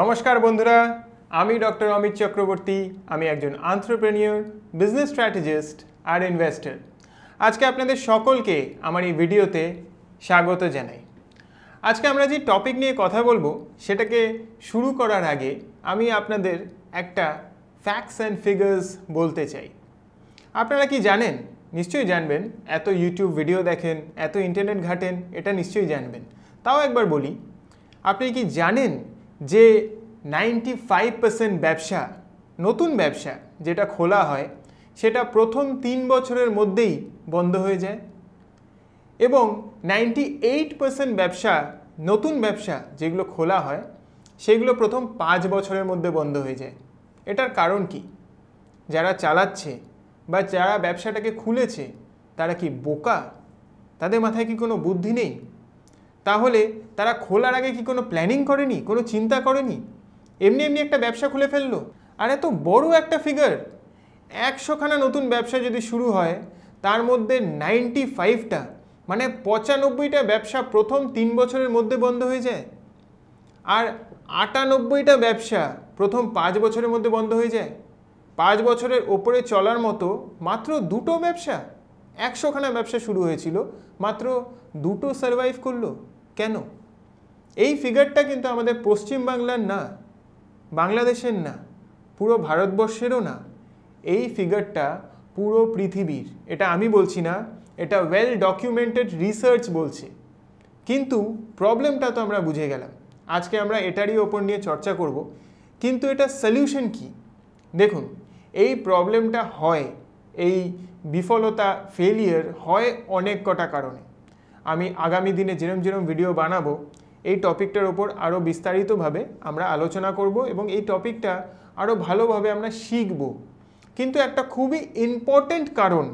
নমস্কার বন্ধুরা আমি ডক্টর অমিত চক্রবর্তী আমি একজন আন্ত্রপ্রেনিয়র বিজনেস স্ট্র্যাটেজিস্ট আর ইনভেস্টর আজকে আপনাদের সকলকে আমার এই ভিডিওতে স্বাগত জানাই আজকে আমরা যে টপিক নিয়ে কথা বলবো সেটাকে শুরু করার আগে আমি আপনাদের একটা ফ্যাক্টস অ্যান্ড ফিগার্স বলতে চাই আপনারা কি জানেন নিশ্চয়ই জানবেন এত ইউটিউব ভিডিও দেখেন এত ইন্টারনেট ঘাটেন এটা নিশ্চয়ই জানবেন তাও একবার বলি আপনি কি জানেন যে নাইনটি ফাইভ পার্সেন্ট ব্যবসা নতুন ব্যবসা যেটা খোলা হয় সেটা প্রথম তিন বছরের মধ্যেই বন্ধ হয়ে যায় এবং নাইনটি এইট পার্সেন্ট ব্যবসা নতুন ব্যবসা যেগুলো খোলা হয় সেগুলো প্রথম পাঁচ বছরের মধ্যে বন্ধ হয়ে যায় এটার কারণ কি যারা চালাচ্ছে বা যারা ব্যবসাটাকে খুলেছে তারা কি বোকা তাদের মাথায় কি কোনো বুদ্ধি নেই তাহলে তারা খোলার আগে কি কোনো প্ল্যানিং করেনি কোনো চিন্তা করেনি এমনি এমনি একটা ব্যবসা খুলে ফেললো আর এত বড় একটা ফিগার একশোখানা নতুন ব্যবসা যদি শুরু হয় তার মধ্যে নাইনটি ফাইভটা মানে পঁচানব্বইটা ব্যবসা প্রথম তিন বছরের মধ্যে বন্ধ হয়ে যায় আর আটানব্বইটা ব্যবসা প্রথম পাঁচ বছরের মধ্যে বন্ধ হয়ে যায় পাঁচ বছরের ওপরে চলার মতো মাত্র দুটো ব্যবসা একশোখানা ব্যবসা শুরু হয়েছিল মাত্র দুটো সারভাইভ করলো কেন এই ফিগারটা কিন্তু আমাদের পশ্চিমবাংলার না বাংলাদেশের না পুরো ভারতবর্ষেরও না এই ফিগারটা পুরো পৃথিবীর এটা আমি বলছি না এটা ওয়েল ডকুমেন্টেড রিসার্চ বলছে কিন্তু প্রবলেমটা তো আমরা বুঝে গেলাম আজকে আমরা এটারই ওপর নিয়ে চর্চা করব কিন্তু এটা সলিউশন কি দেখুন এই প্রবলেমটা হয় এই বিফলতা ফেলিয়ার হয় অনেক কটা কারণে আমি আগামী দিনে যেরম যেরম ভিডিও বানাবো এই টপিকটার ওপর আরও বিস্তারিতভাবে আমরা আলোচনা করব এবং এই টপিকটা আরও ভালোভাবে আমরা শিখব কিন্তু একটা খুবই ইম্পর্টেন্ট কারণ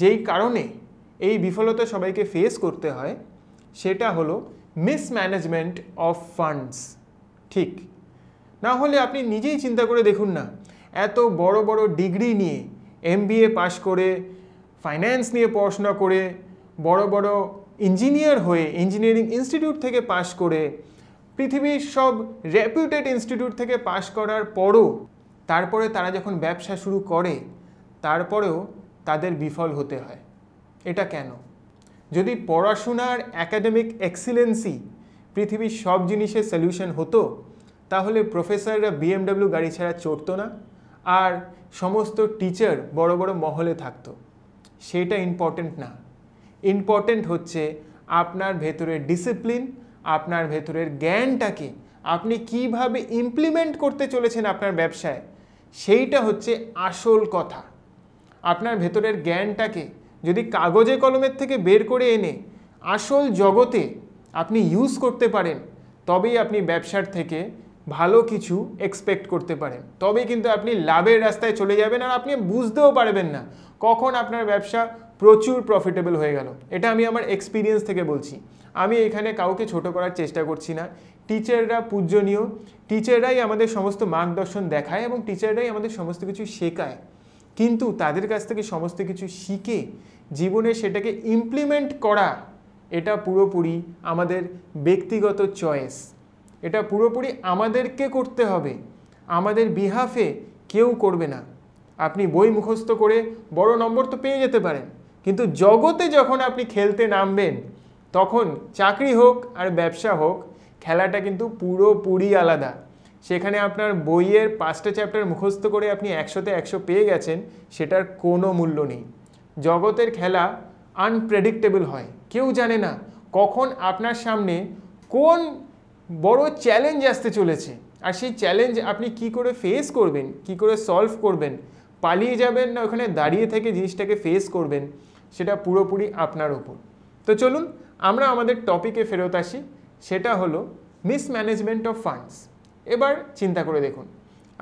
যেই কারণে এই বিফলতা সবাইকে ফেস করতে হয় সেটা হলো মিসম্যানেজমেন্ট অফ ফান্ডস ঠিক না হলে আপনি নিজেই চিন্তা করে দেখুন না এত বড় বড় ডিগ্রি নিয়ে এমবিএ পাশ করে ফাইন্যান্স নিয়ে পড়াশোনা করে বড় বড় ইঞ্জিনিয়ার হয়ে ইঞ্জিনিয়ারিং ইনস্টিটিউট থেকে পাশ করে পৃথিবীর সব রেপিউটেড ইনস্টিটিউট থেকে পাশ করার পরও তারপরে তারা যখন ব্যবসা শুরু করে তারপরেও তাদের বিফল হতে হয় এটা কেন যদি পড়াশোনার অ্যাকাডেমিক এক্সিলেন্সি পৃথিবীর সব জিনিসের সলিউশন হতো তাহলে প্রফেসররা বিএমডাব্লিউ গাড়ি ছাড়া চড়তো না আর সমস্ত টিচার বড় বড় মহলে থাকতো সেটা ইম্পর্টেন্ট না ইম্পর্টেন্ট হচ্ছে আপনার ভেতরের ডিসিপ্লিন আপনার ভেতরের জ্ঞানটাকে আপনি কিভাবে ইমপ্লিমেন্ট করতে চলেছেন আপনার ব্যবসায় সেইটা হচ্ছে আসল কথা আপনার ভেতরের জ্ঞানটাকে যদি কাগজে কলমের থেকে বের করে এনে আসল জগতে আপনি ইউজ করতে পারেন তবেই আপনি ব্যবসার থেকে ভালো কিছু এক্সপেক্ট করতে পারেন তবে কিন্তু আপনি লাভের রাস্তায় চলে যাবেন আর আপনি বুঝতেও পারবেন না কখন আপনার ব্যবসা প্রচুর প্রফিটেবল হয়ে গেল এটা আমি আমার এক্সপিরিয়েন্স থেকে বলছি আমি এখানে কাউকে ছোট করার চেষ্টা করছি না টিচাররা পূজনীয় টিচাররাই আমাদের সমস্ত মার্গদর্শন দেখায় এবং টিচাররাই আমাদের সমস্ত কিছু শেখায় কিন্তু তাদের কাছ থেকে সমস্ত কিছু শিখে জীবনে সেটাকে ইমপ্লিমেন্ট করা এটা পুরোপুরি আমাদের ব্যক্তিগত চয়েস এটা পুরোপুরি আমাদেরকে করতে হবে আমাদের বিহাফে কেউ করবে না আপনি বই মুখস্থ করে বড় নম্বর তো পেয়ে যেতে পারেন কিন্তু জগতে যখন আপনি খেলতে নামবেন তখন চাকরি হোক আর ব্যবসা হোক খেলাটা কিন্তু পুরোপুরি আলাদা সেখানে আপনার বইয়ের পাঁচটা চ্যাপ্টার মুখস্থ করে আপনি একশোতে একশো পেয়ে গেছেন সেটার কোনো মূল্য নেই জগতের খেলা আনপ্রেডিক্টেবল হয় কেউ জানে না কখন আপনার সামনে কোন বড় চ্যালেঞ্জ আসতে চলেছে আর সেই চ্যালেঞ্জ আপনি কি করে ফেস করবেন কি করে সলভ করবেন পালিয়ে যাবেন না ওখানে দাঁড়িয়ে থেকে জিনিসটাকে ফেস করবেন সেটা পুরোপুরি আপনার ওপর তো চলুন আমরা আমাদের টপিকে ফেরত আসি সেটা হলো মিসম্যানেজমেন্ট অফ ফান্ডস এবার চিন্তা করে দেখুন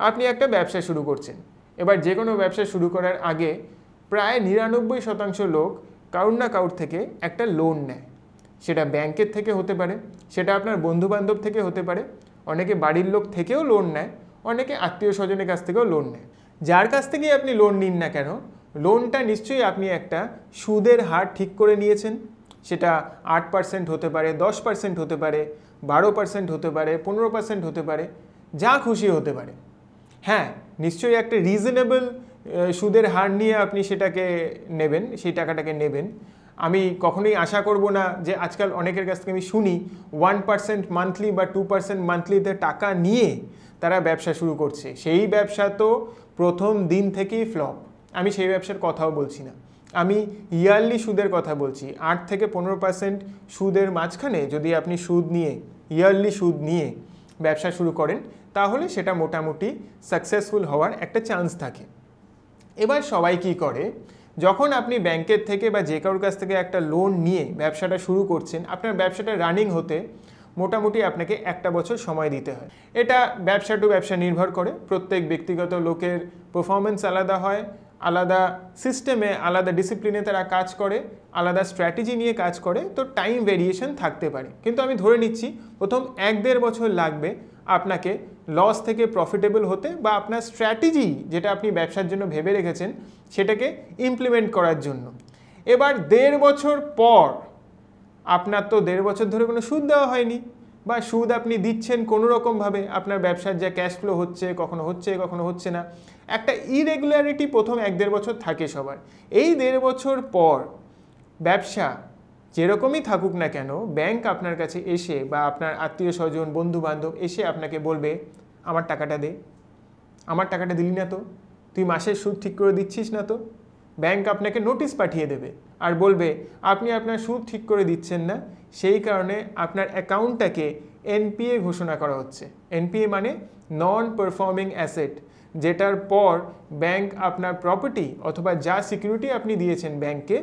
আপনি একটা ব্যবসা শুরু করছেন এবার যে কোনো ব্যবসা শুরু করার আগে প্রায় নিরানব্বই শতাংশ লোক কারুর না কারুর থেকে একটা লোন নেয় সেটা ব্যাংকের থেকে হতে পারে সেটা আপনার বন্ধুবান্ধব থেকে হতে পারে অনেকে বাড়ির লোক থেকেও লোন নেয় অনেকে আত্মীয় স্বজনের কাছ থেকেও লোন নেয় যার কাছ থেকেই আপনি লোন নিন না কেন লোনটা নিশ্চয়ই আপনি একটা সুদের হার ঠিক করে নিয়েছেন সেটা আট পার্সেন্ট হতে পারে দশ পার্সেন্ট হতে পারে বারো পার্সেন্ট হতে পারে পনেরো পার্সেন্ট হতে পারে যা খুশি হতে পারে হ্যাঁ নিশ্চয়ই একটা রিজনেবল সুদের হার নিয়ে আপনি সেটাকে নেবেন সেই টাকাটাকে নেবেন আমি কখনোই আশা করব না যে আজকাল অনেকের কাছ থেকে আমি শুনি ওয়ান পার্সেন্ট মান্থলি বা টু পার্সেন্ট মান্থলিতে টাকা নিয়ে তারা ব্যবসা শুরু করছে সেই ব্যবসা তো প্রথম দিন থেকেই ফ্লপ আমি সেই ব্যবসার কথাও বলছি না আমি ইয়ারলি সুদের কথা বলছি আট থেকে পনেরো পার্সেন্ট সুদের মাঝখানে যদি আপনি সুদ নিয়ে ইয়ারলি সুদ নিয়ে ব্যবসা শুরু করেন তাহলে সেটা মোটামুটি সাকসেসফুল হওয়ার একটা চান্স থাকে এবার সবাই কি করে যখন আপনি ব্যাংকের থেকে বা যে কারোর কাছ থেকে একটা লোন নিয়ে ব্যবসাটা শুরু করছেন আপনার ব্যবসাটা রানিং হতে মোটামুটি আপনাকে একটা বছর সময় দিতে হয় এটা ব্যবসা টু ব্যবসা নির্ভর করে প্রত্যেক ব্যক্তিগত লোকের পারফরমেন্স আলাদা হয় আলাদা সিস্টেমে আলাদা ডিসিপ্লিনে তারা কাজ করে আলাদা স্ট্র্যাটেজি নিয়ে কাজ করে তো টাইম ভেরিয়েশন থাকতে পারে কিন্তু আমি ধরে নিচ্ছি প্রথম এক দেড় বছর লাগবে আপনাকে লস থেকে প্রফিটেবল হতে বা আপনার স্ট্র্যাটেজি যেটা আপনি ব্যবসার জন্য ভেবে রেখেছেন সেটাকে ইমপ্লিমেন্ট করার জন্য এবার দেড় বছর পর আপনার তো দেড় বছর ধরে কোনো সুদ দেওয়া হয়নি বা সুদ আপনি দিচ্ছেন কোনো রকমভাবে আপনার ব্যবসার যা ক্যাশ ফ্লো হচ্ছে কখনো হচ্ছে কখনো হচ্ছে না একটা ইরেগুলারিটি প্রথম এক দেড় বছর থাকে সবার এই দেড় বছর পর ব্যবসা যেরকমই থাকুক না কেন ব্যাংক আপনার কাছে এসে বা আপনার আত্মীয় স্বজন বন্ধু বান্ধব এসে আপনাকে বলবে আমার টাকাটা দে আমার টাকাটা দিলি না তো তুই মাসের সুদ ঠিক করে দিচ্ছিস না তো ব্যাংক আপনাকে নোটিশ পাঠিয়ে দেবে আর বলবে আপনি আপনার সুদ ঠিক করে দিচ্ছেন না সেই কারণে আপনার অ্যাকাউন্টটাকে এনপিএ ঘোষণা করা হচ্ছে এনপিএ মানে নন পারফর্মিং অ্যাসেট যেটার পর ব্যাংক আপনার প্রপার্টি অথবা যা সিকিউরিটি আপনি দিয়েছেন ব্যাংকে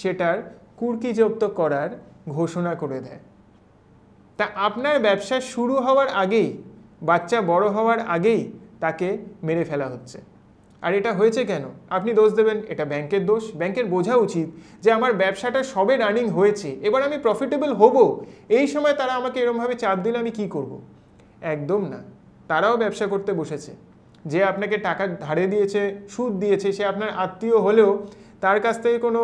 সেটার কুর্কিজপ্ত করার ঘোষণা করে দেয় তা আপনার ব্যবসা শুরু হওয়ার আগেই বাচ্চা বড় হওয়ার আগেই তাকে মেরে ফেলা হচ্ছে আর এটা হয়েছে কেন আপনি দোষ দেবেন এটা ব্যাংকের দোষ ব্যাংকের বোঝা উচিত যে আমার ব্যবসাটা সবে রানিং হয়েছে এবার আমি প্রফিটেবল হব এই সময় তারা আমাকে এরমভাবে চাপ দিলে আমি কি করব। একদম না তারাও ব্যবসা করতে বসেছে যে আপনাকে টাকা ধারে দিয়েছে সুদ দিয়েছে সে আপনার আত্মীয় হলেও তার কাছ থেকে কোনো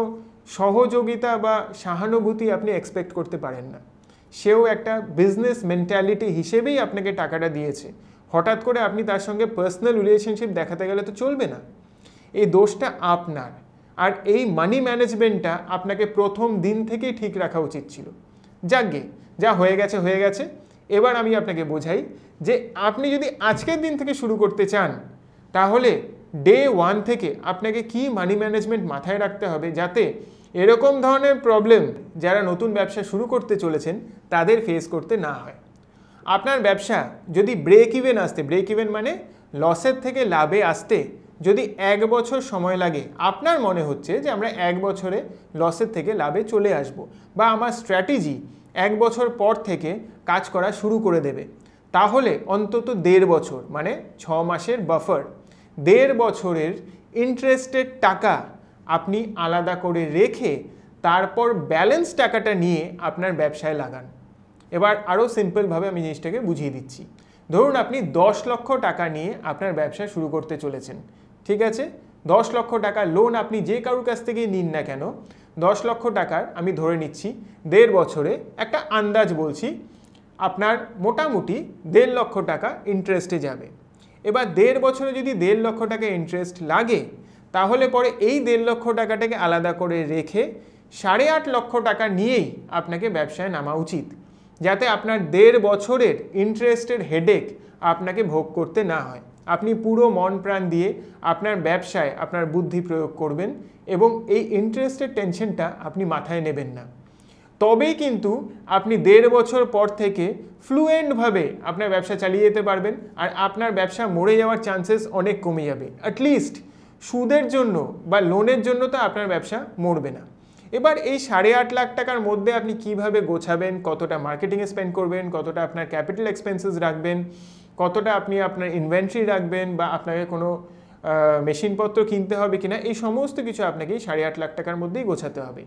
সহযোগিতা বা সহানুভূতি আপনি এক্সপেক্ট করতে পারেন না সেও একটা বিজনেস মেন্টালিটি হিসেবেই আপনাকে টাকাটা দিয়েছে হঠাৎ করে আপনি তার সঙ্গে পার্সোনাল রিলেশনশিপ দেখাতে গেলে তো চলবে না এই দোষটা আপনার আর এই মানি ম্যানেজমেন্টটা আপনাকে প্রথম দিন থেকেই ঠিক রাখা উচিত ছিল যাগে যা হয়ে গেছে হয়ে গেছে এবার আমি আপনাকে বোঝাই যে আপনি যদি আজকের দিন থেকে শুরু করতে চান তাহলে ডে ওয়ান থেকে আপনাকে কি মানি ম্যানেজমেন্ট মাথায় রাখতে হবে যাতে এরকম ধরনের প্রবলেম যারা নতুন ব্যবসা শুরু করতে চলেছেন তাদের ফেস করতে না হয় আপনার ব্যবসা যদি ব্রেক ইভেন আসতে ব্রেক ইভেন মানে লসের থেকে লাভে আসতে যদি এক বছর সময় লাগে আপনার মনে হচ্ছে যে আমরা এক বছরে লসের থেকে লাভে চলে আসব বা আমার স্ট্র্যাটেজি এক বছর পর থেকে কাজ করা শুরু করে দেবে তাহলে অন্তত দেড় বছর মানে ছ মাসের বাফার দেড় বছরের ইন্টারেস্টের টাকা আপনি আলাদা করে রেখে তারপর ব্যালেন্স টাকাটা নিয়ে আপনার ব্যবসায় লাগান এবার আরও সিম্পলভাবে আমি জিনিসটাকে বুঝিয়ে দিচ্ছি ধরুন আপনি দশ লক্ষ টাকা নিয়ে আপনার ব্যবসা শুরু করতে চলেছেন ঠিক আছে দশ লক্ষ টাকা লোন আপনি যে কারুর কাছ থেকে নিন না কেন দশ লক্ষ টাকার আমি ধরে নিচ্ছি দেড় বছরে একটা আন্দাজ বলছি আপনার মোটামুটি দেড় লক্ষ টাকা ইন্টারেস্টে যাবে এবার দেড় বছরে যদি দেড় লক্ষ টাকা ইন্টারেস্ট লাগে তাহলে পরে এই দেড় লক্ষ টাকাটাকে আলাদা করে রেখে সাড়ে আট লক্ষ টাকা নিয়েই আপনাকে ব্যবসায় নামা উচিত যাতে আপনার দেড় বছরের ইন্টারেস্টের হেডেক আপনাকে ভোগ করতে না হয় আপনি পুরো মন প্রাণ দিয়ে আপনার ব্যবসায় আপনার বুদ্ধি প্রয়োগ করবেন এবং এই ইন্টারেস্টের টেনশনটা আপনি মাথায় নেবেন না তবেই কিন্তু আপনি দেড় বছর পর থেকে ফ্লুয়েন্টভাবে আপনার ব্যবসা চালিয়ে যেতে পারবেন আর আপনার ব্যবসা মরে যাওয়ার চান্সেস অনেক কমে যাবে অ্যাটলিস্ট সুদের জন্য বা লোনের জন্য তো আপনার ব্যবসা মরবে না এবার এই সাড়ে আট লাখ টাকার মধ্যে আপনি কিভাবে গোছাবেন কতটা মার্কেটিংয়ে স্পেন্ড করবেন কতটা আপনার ক্যাপিটাল এক্সপেন্সেস রাখবেন কতটা আপনি আপনার ইনভেন্ট্রি রাখবেন বা আপনাকে কোনো মেশিনপত্র কিনতে হবে কিনা এই সমস্ত কিছু আপনাকে সাড়ে আট লাখ টাকার মধ্যেই গোছাতে হবে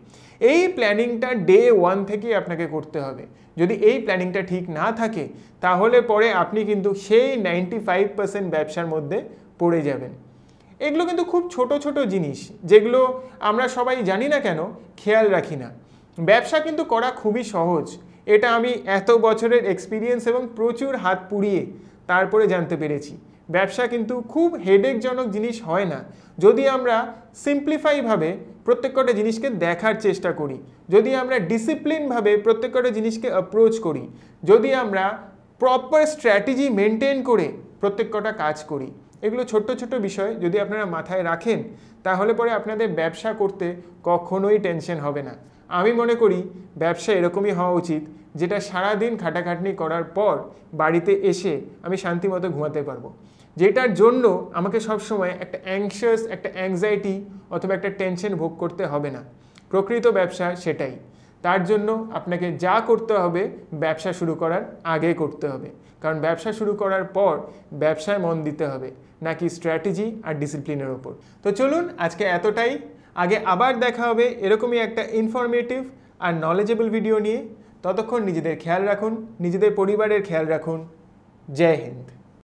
এই প্ল্যানিংটা ডে ওয়ান থেকেই আপনাকে করতে হবে যদি এই প্ল্যানিংটা ঠিক না থাকে তাহলে পরে আপনি কিন্তু সেই নাইনটি ফাইভ পার্সেন্ট ব্যবসার মধ্যে পড়ে যাবেন এগুলো কিন্তু খুব ছোট ছোট জিনিস যেগুলো আমরা সবাই জানি না কেন খেয়াল রাখি না ব্যবসা কিন্তু করা খুবই সহজ এটা আমি এত বছরের এক্সপিরিয়েন্স এবং প্রচুর হাত পুড়িয়ে তারপরে জানতে পেরেছি ব্যবসা কিন্তু খুব হেডেকজনক জিনিস হয় না যদি আমরা সিম্পলিফাইভাবে প্রত্যেকটা জিনিসকে দেখার চেষ্টা করি যদি আমরা ডিসিপ্লিনভাবে প্রত্যেকটা জিনিসকে অ্যাপ্রোচ করি যদি আমরা প্রপার স্ট্র্যাটেজি মেনটেন করে প্রত্যেকটা কাজ করি এগুলো ছোট্ট ছোট্ট বিষয় যদি আপনারা মাথায় রাখেন তাহলে পরে আপনাদের ব্যবসা করতে কখনোই টেনশন হবে না আমি মনে করি ব্যবসা এরকমই হওয়া উচিত যেটা সারা দিন খাটাখাটনি করার পর বাড়িতে এসে আমি শান্তিমতো ঘুমাতে পারবো যেটার জন্য আমাকে সবসময় একটা অ্যাংশিয়াস একটা অ্যাংজাইটি অথবা একটা টেনশন ভোগ করতে হবে না প্রকৃত ব্যবসা সেটাই তার জন্য আপনাকে যা করতে হবে ব্যবসা শুরু করার আগে করতে হবে কারণ ব্যবসা শুরু করার পর ব্যবসায় মন দিতে হবে নাকি স্ট্র্যাটেজি আর ডিসিপ্লিনের ওপর তো চলুন আজকে এতটাই আগে আবার দেখা হবে এরকমই একটা ইনফরমেটিভ আর নলেজেবল ভিডিও নিয়ে ততক্ষণ নিজেদের খেয়াল রাখুন নিজেদের পরিবারের খেয়াল রাখুন জয় হিন্দ